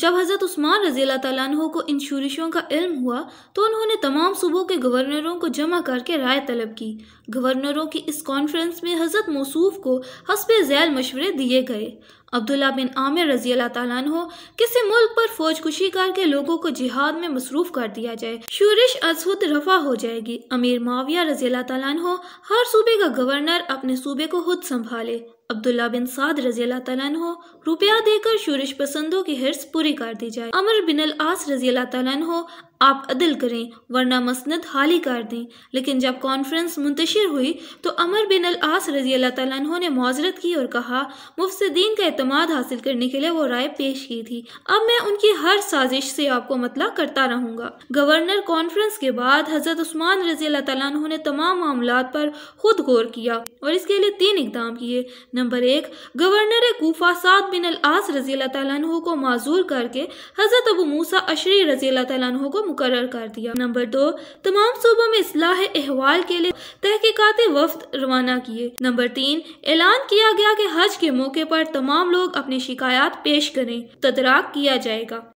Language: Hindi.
जब हज़रत उस्मान रज़ी तु को इन शूरिशों का इल्म हुआ तो उन्होंने तमाम सूबों के गवर्नरों को जमा करके राय तलब की गवर्नरों की इस कॉन्फ्रेंस में हज़रत मौसूफ को हसब झैल मशवरे दिए गए अब्दुल्ला बिन आमिर रजी अल्लाह तु किसी मुल्क पर फौज खुशी करके लोगों को जिहाद में मसरूफ कर दिया जाए शूरिश अजहुद रफा हो जाएगी अमीर माविया रजी अल्लाह तु हर सूबे का गवर्नर अपने सूबे को खुद संभाले अब्दुल्ला बिन साद रजी अल्लाह रुपया देकर शुरिश पसंदों की हिर्स पूरी कर दी जाए अमर बिन अल आस रजी अल्लाह तु आप अदल करें वरना मसनद हाली कर दें लेकिन जब कॉन्फ्रेंस मुंतशिर हुई तो अमर बिन अल आस रजी अल्लाह तु ने मज़रत की और कहा मुफसदीन का अतमाद हासिल करने के लिए वो राय पेश की थी अब मैं उनकी हर साजिश से आपको मतला करता रहूंगा गवर्नर कॉन्फ्रेंस के बाद हजरत उस्मान रजी अल्लाह ने तमाम मामला पर खुद गौर किया और इसके लिए तीन इकदाम किए नंबर एक गवर्नर कोफा साद बिन अलास रजी अल्लाह को माजूर करके हजरत अबू मूसा अशरी रजी अल्लाह को मुकर कर दिया नंबर दो तमाम सूबों में असलाह अहवाल के लिए तहकीकती वफ्त रवाना किए नंबर तीन ऐलान किया गया कि हज के मौके पर तमाम लोग अपनी शिकायत पेश करें तदराक किया जाएगा